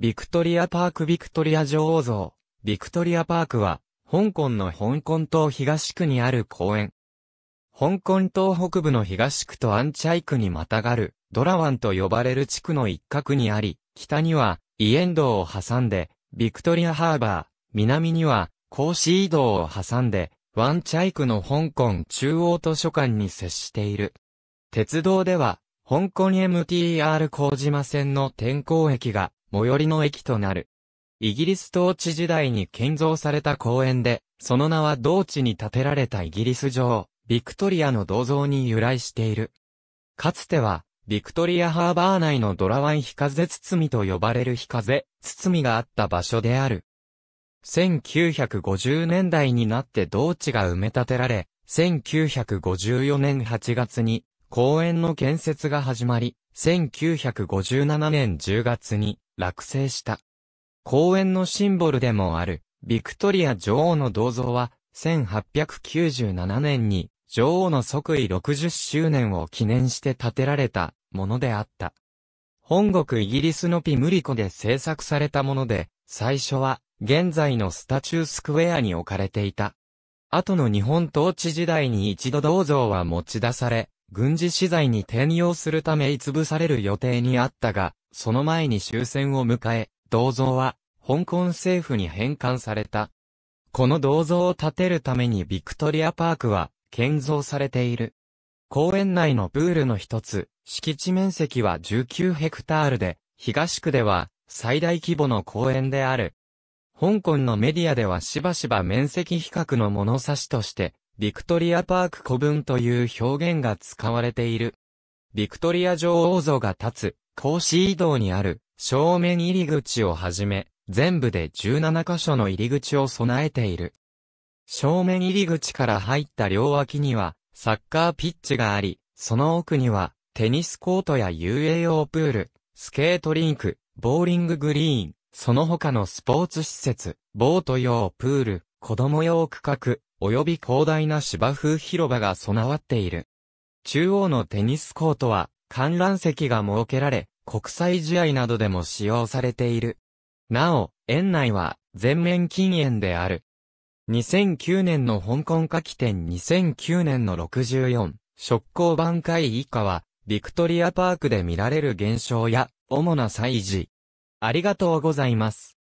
ビクトリアパークビクトリア女王像。ビクトリアパークは、香港の香港島東区にある公園。香港島北部の東区とアンチャイ区にまたがる、ドラワンと呼ばれる地区の一角にあり、北には、イエンドを挟んで、ビクトリアハーバー、南には、コーシー道を挟んで、ワンチャイ区の香港中央図書館に接している。鉄道では、香港 MTR 麹島線の天候駅が最寄りの駅となる。イギリス統治時代に建造された公園で、その名は同地に建てられたイギリス女王、ビクトリアの銅像に由来している。かつては、ビクトリアハーバー内のドラワン日風包と呼ばれる日風包があった場所である。1950年代になって同地が埋め立てられ、1954年8月に公園の建設が始まり、1957年10月に落成した。公園のシンボルでもある、ビクトリア女王の銅像は、1897年に、女王の即位60周年を記念して建てられたものであった。本国イギリスのピムリコで制作されたもので、最初は現在のスタチュースクエアに置かれていた。後の日本統治時代に一度銅像は持ち出され、軍事資材に転用するため潰される予定にあったが、その前に終戦を迎え、銅像は、香港政府に返還された。この銅像を建てるためにビクトリアパークは、建造されている。公園内のプールの一つ、敷地面積は19ヘクタールで、東区では、最大規模の公園である。香港のメディアではしばしば面積比較の物差しとして、ビクトリアパーク古文という表現が使われている。ビクトリア女王像が立つ、甲子移動にある正面入り口をはじめ、全部で17箇所の入り口を備えている。正面入り口から入った両脇には、サッカーピッチがあり、その奥には、テニスコートや遊泳用プール、スケートリンク、ボーリンググリーン、その他のスポーツ施設、ボート用プール、子供用区画、及び広大な芝生広場が備わっている。中央のテニスコートは、観覧席が設けられ、国際試合などでも使用されている。なお、園内は全面禁煙である。2009年の香港夏季展2009年の64、食行挽回以下は、ビクトリアパークで見られる現象や、主な祭事。ありがとうございます。